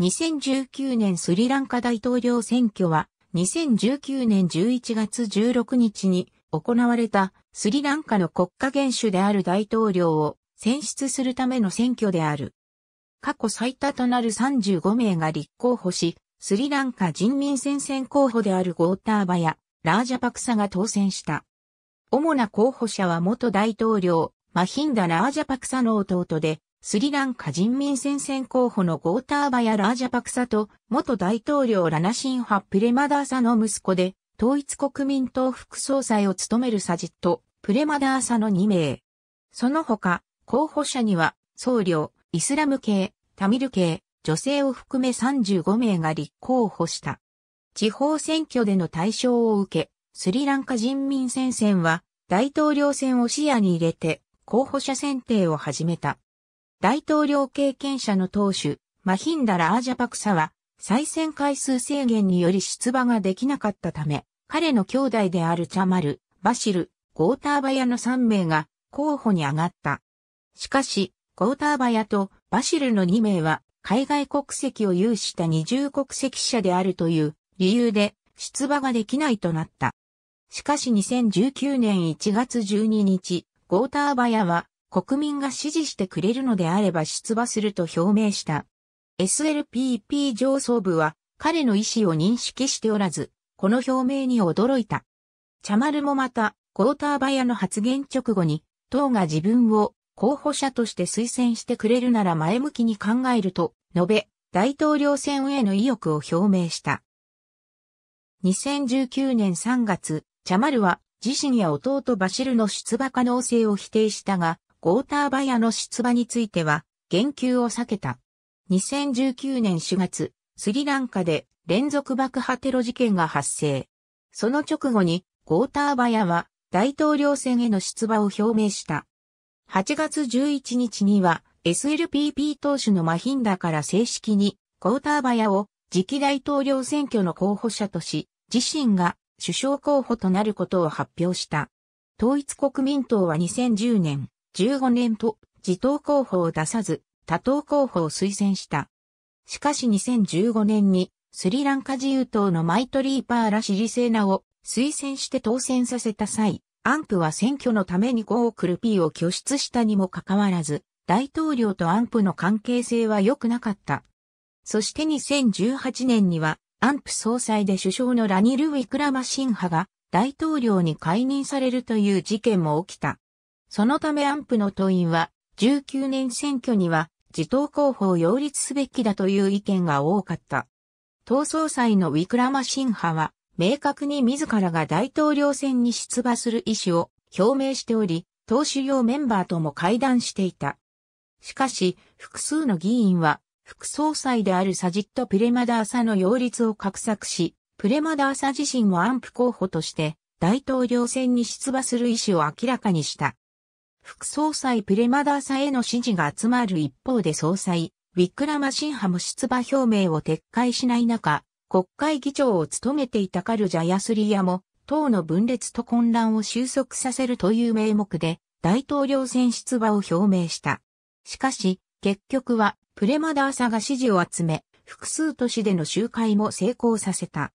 2019年スリランカ大統領選挙は2019年11月16日に行われたスリランカの国家元首である大統領を選出するための選挙である。過去最多となる35名が立候補し、スリランカ人民戦線候補であるゴーターバやラージャパクサが当選した。主な候補者は元大統領、マヒンダ・ラージャパクサの弟で、スリランカ人民戦線候補のゴーターバヤ・ラージャパクサと、元大統領ラナシンハ・プレマダーサの息子で、統一国民党副総裁を務めるサジット、プレマダーサの2名。その他、候補者には、僧侶、イスラム系、タミル系、女性を含め35名が立候補した。地方選挙での対象を受け、スリランカ人民戦線は、大統領選を視野に入れて、候補者選定を始めた。大統領経験者の党首、マヒンダ・ラージャパクサは、再選回数制限により出馬ができなかったため、彼の兄弟であるチャマル、バシル、ゴーターバヤの3名が候補に上がった。しかし、ゴーターバヤとバシルの2名は海外国籍を有した二重国籍者であるという理由で出馬ができないとなった。しかし2019年1月12日、ゴーターバヤは国民が支持してくれるのであれば出馬すると表明した。SLPP 上層部は彼の意思を認識しておらず、この表明に驚いた。チャマルもまた、ゴーターバヤの発言直後に、党が自分を候補者として推薦してくれるなら前向きに考えると述べ、大統領選への意欲を表明した。2019年3月、チャマルは自身や弟バシルの出馬可能性を否定したが、ゴーターバヤの出馬については、言及を避けた。2019年4月、スリランカで連続爆破テロ事件が発生。その直後に、ゴーターバヤは大統領選への出馬を表明した。8月11日には、SLPP 党首のマヒンダから正式に、ゴーターバヤを次期大統領選挙の候補者とし、自身が首相候補となることを発表した。統一国民党は2010年、15年と自党候補を出さず、他党候補を推薦した。しかし2015年にスリランカ自由党のマイトリーパーラシリセーナを推薦して当選させた際、アンプは選挙のために5億ルピーを拠出したにもかかわらず、大統領とアンプの関係性は良くなかった。そして2018年には、アンプ総裁で首相のラニル・ウィクラマシンハが大統領に解任されるという事件も起きた。そのためアンプの党員は、19年選挙には、自党候補を擁立すべきだという意見が多かった。党総裁のウィクラマシン派は、明確に自らが大統領選に出馬する意思を表明しており、党主要メンバーとも会談していた。しかし、複数の議員は、副総裁であるサジット・プレマダーサの擁立を画策し、プレマダーサ自身もアンプ候補として、大統領選に出馬する意思を明らかにした。副総裁プレマダーサへの支持が集まる一方で総裁、ウィックラマシンハも出馬表明を撤回しない中、国会議長を務めていたカルジャヤスリヤも、党の分裂と混乱を収束させるという名目で、大統領選出馬を表明した。しかし、結局は、プレマダーサが支持を集め、複数都市での集会も成功させた。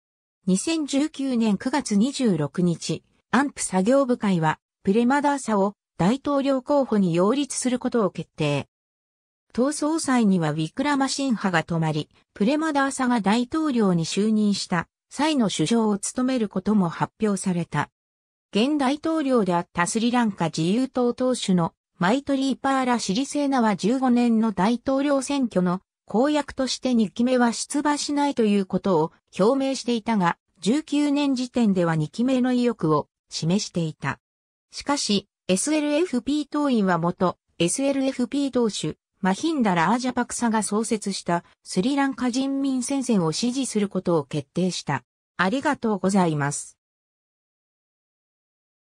2019年9月26日、アンプ作業部会は、プレマダーサを大統領候補に擁立することを決定。党総裁にはウィクラマシン派が止まり、プレマダーサが大統領に就任した際の首相を務めることも発表された。現大統領であったスリランカ自由党党首のマイトリーパーラ・シリセーナは15年の大統領選挙の公約として2期目は出馬しないということを表明していたが、19年時点では2期目の意欲を示していた。しかし、SLFP 党員は元 SLFP 党首、マヒンダ・ラージャパクサが創設したスリランカ人民戦線を支持することを決定した。ありがとうございます。